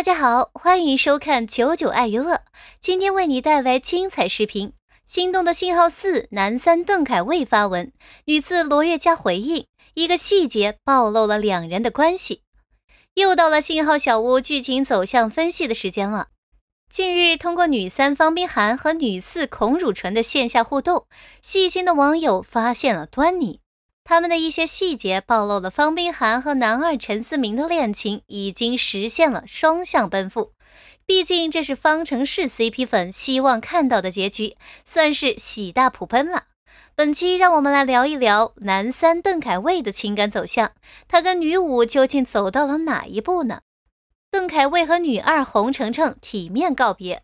大家好，欢迎收看九九爱娱乐，今天为你带来精彩视频。《心动的信号四》男三邓凯未发文，女四罗月佳回应，一个细节暴露了两人的关系。又到了《信号小屋》剧情走向分析的时间了。近日，通过女三方冰涵和女四孔汝纯的线下互动，细心的网友发现了端倪。他们的一些细节暴露了方冰涵和男二陈思明的恋情已经实现了双向奔赴，毕竟这是方程式 CP 粉希望看到的结局，算是喜大普奔了。本期让我们来聊一聊男三邓凯威的情感走向，他跟女五究竟走到了哪一步呢？邓凯威和女二洪程程体面告别。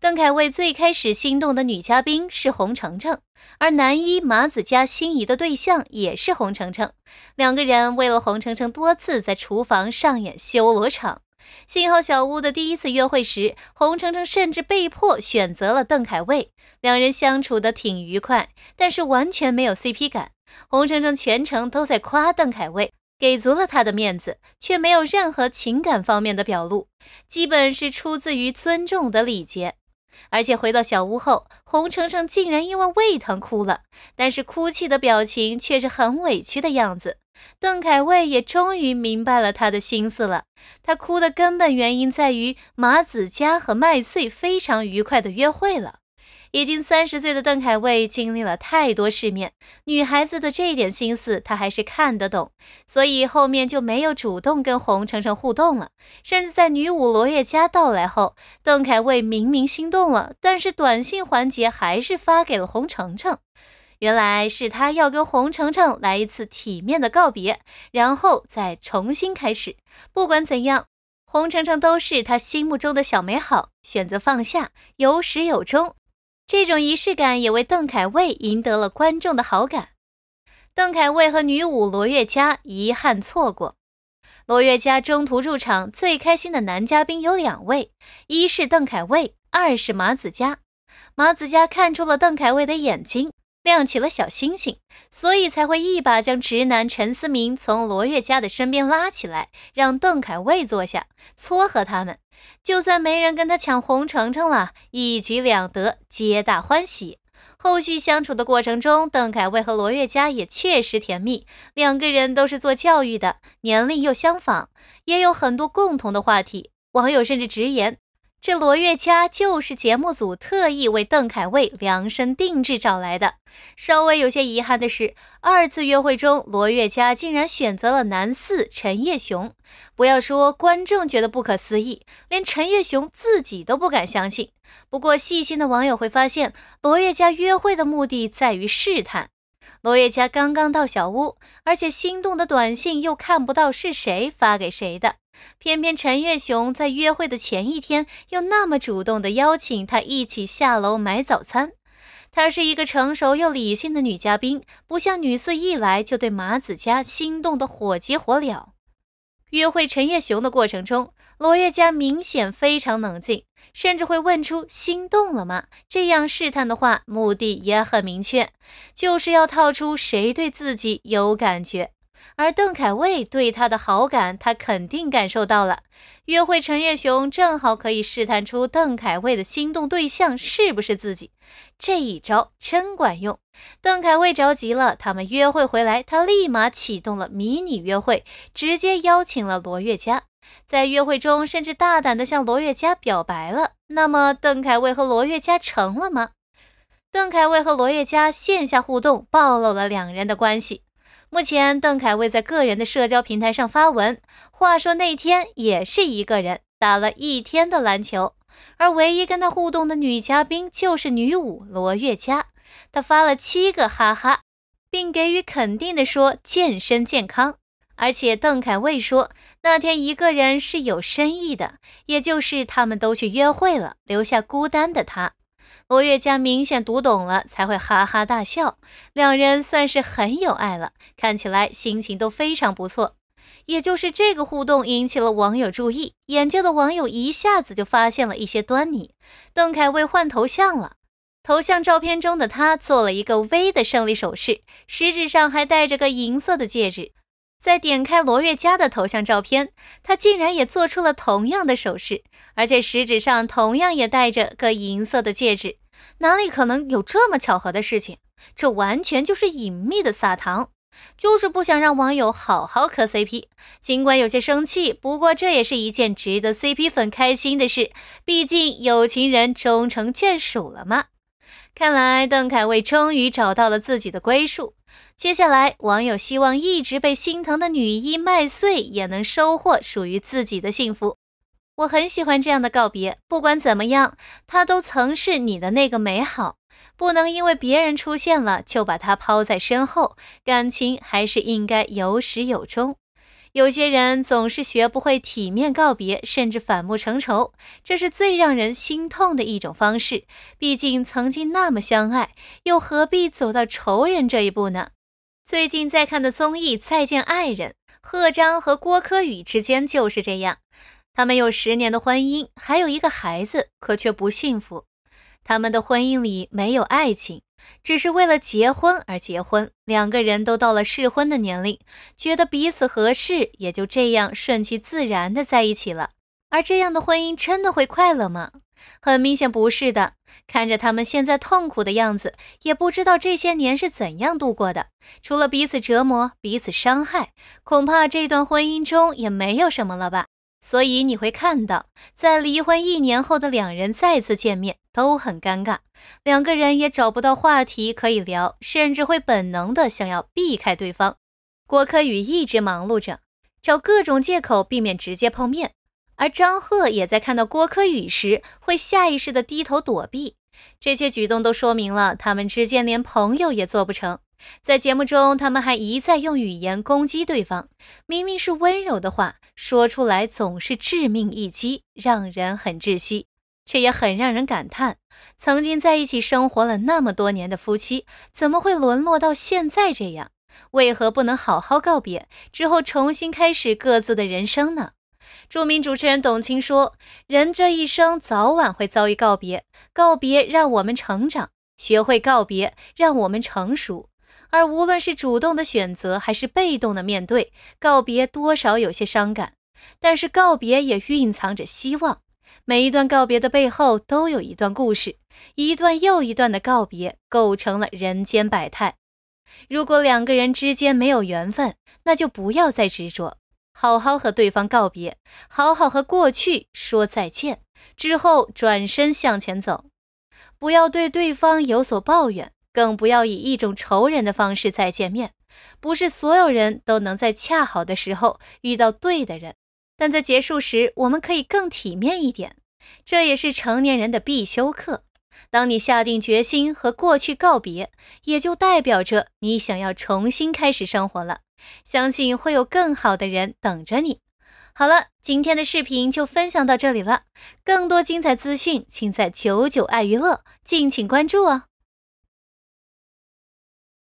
邓凯威最开始心动的女嘉宾是洪程程，而男一马子佳心仪的对象也是洪程程。两个人为了洪程程多次在厨房上演修罗场。幸好小屋的第一次约会时，洪程程甚至被迫选择了邓凯卫。两人相处的挺愉快，但是完全没有 CP 感。洪程程全程都在夸邓凯卫。给足了他的面子，却没有任何情感方面的表露，基本是出自于尊重的礼节。而且回到小屋后，洪程程竟然因为胃疼哭了，但是哭泣的表情却是很委屈的样子。邓凯卫也终于明白了他的心思了，他哭的根本原因在于马子佳和麦穗非常愉快的约会了。已经三十岁的邓凯威经历了太多世面，女孩子的这一点心思他还是看得懂，所以后面就没有主动跟洪程程互动了。甚至在女舞罗叶佳到来后，邓凯威明明心动了，但是短信环节还是发给了洪程程。原来是他要跟洪程程来一次体面的告别，然后再重新开始。不管怎样，洪程程都是他心目中的小美好，选择放下，有始有终。这种仪式感也为邓凯卫赢得了观众的好感。邓凯卫和女舞罗月佳遗憾错过。罗月佳中途入场，最开心的男嘉宾有两位，一是邓凯卫，二是马子佳。马子佳看出了邓凯卫的眼睛。亮起了小星星，所以才会一把将直男陈思明从罗月家的身边拉起来，让邓凯卫坐下，撮合他们。就算没人跟他抢红橙橙了，一举两得，皆大欢喜。后续相处的过程中，邓凯卫和罗月家也确实甜蜜，两个人都是做教育的，年龄又相仿，也有很多共同的话题。网友甚至直言。这罗月佳就是节目组特意为邓凯威量身定制找来的。稍微有些遗憾的是，二次约会中，罗月佳竟然选择了男四陈叶雄。不要说观众觉得不可思议，连陈叶雄自己都不敢相信。不过细心的网友会发现，罗月佳约会的目的在于试探。罗月佳刚刚到小屋，而且心动的短信又看不到是谁发给谁的。偏偏陈月雄在约会的前一天又那么主动的邀请她一起下楼买早餐。她是一个成熟又理性的女嘉宾，不像女四一来就对马子佳心动的火急火燎。约会陈月雄的过程中。罗月佳明显非常冷静，甚至会问出“心动了吗？”这样试探的话，目的也很明确，就是要套出谁对自己有感觉。而邓凯威对他的好感，他肯定感受到了。约会陈岳雄正好可以试探出邓凯威的心动对象是不是自己，这一招真管用。邓凯威着急了，他们约会回来，他立马启动了迷你约会，直接邀请了罗月佳。在约会中，甚至大胆地向罗月佳表白了。那么，邓凯威和罗月佳成了吗？邓凯威和罗月佳线下互动，暴露了两人的关系。目前，邓凯威在个人的社交平台上发文，话说那天也是一个人打了一天的篮球，而唯一跟他互动的女嘉宾就是女舞罗月佳。他发了七个哈哈，并给予肯定的说：“健身健康。”而且邓凯卫说，那天一个人是有深意的，也就是他们都去约会了，留下孤单的他。罗月佳明显读懂了，才会哈哈大笑。两人算是很有爱了，看起来心情都非常不错。也就是这个互动引起了网友注意，眼尖的网友一下子就发现了一些端倪。邓凯卫换头像了，头像照片中的他做了一个 V 的胜利手势，食指上还戴着个银色的戒指。再点开罗月佳的头像照片，他竟然也做出了同样的手势，而且食指上同样也戴着个银色的戒指，哪里可能有这么巧合的事情？这完全就是隐秘的撒糖，就是不想让网友好好磕 CP。尽管有些生气，不过这也是一件值得 CP 粉开心的事，毕竟有情人终成眷属了嘛。看来邓凯卫终于找到了自己的归宿。接下来，网友希望一直被心疼的女一麦穗也能收获属于自己的幸福。我很喜欢这样的告别，不管怎么样，他都曾是你的那个美好，不能因为别人出现了就把他抛在身后，感情还是应该有始有终。有些人总是学不会体面告别，甚至反目成仇，这是最让人心痛的一种方式。毕竟曾经那么相爱，又何必走到仇人这一步呢？最近在看的综艺《再见爱人》，贺章和郭柯宇之间就是这样。他们有十年的婚姻，还有一个孩子，可却不幸福。他们的婚姻里没有爱情。只是为了结婚而结婚，两个人都到了适婚的年龄，觉得彼此合适，也就这样顺其自然的在一起了。而这样的婚姻真的会快乐吗？很明显不是的。看着他们现在痛苦的样子，也不知道这些年是怎样度过的。除了彼此折磨、彼此伤害，恐怕这段婚姻中也没有什么了吧。所以你会看到，在离婚一年后的两人再次见面。都很尴尬，两个人也找不到话题可以聊，甚至会本能的想要避开对方。郭柯宇一直忙碌着，找各种借口避免直接碰面，而张赫也在看到郭柯宇时会下意识的低头躲避。这些举动都说明了他们之间连朋友也做不成。在节目中，他们还一再用语言攻击对方，明明是温柔的话，说出来总是致命一击，让人很窒息。这也很让人感叹，曾经在一起生活了那么多年的夫妻，怎么会沦落到现在这样？为何不能好好告别，之后重新开始各自的人生呢？著名主持人董卿说：“人这一生早晚会遭遇告别，告别让我们成长，学会告别让我们成熟。而无论是主动的选择，还是被动的面对，告别多少有些伤感，但是告别也蕴藏着希望。”每一段告别的背后都有一段故事，一段又一段的告别构成了人间百态。如果两个人之间没有缘分，那就不要再执着，好好和对方告别，好好和过去说再见，之后转身向前走。不要对对方有所抱怨，更不要以一种仇人的方式再见面。不是所有人都能在恰好的时候遇到对的人。但在结束时，我们可以更体面一点，这也是成年人的必修课。当你下定决心和过去告别，也就代表着你想要重新开始生活了。相信会有更好的人等着你。好了，今天的视频就分享到这里了。更多精彩资讯，请在九九爱娱乐敬请关注哦。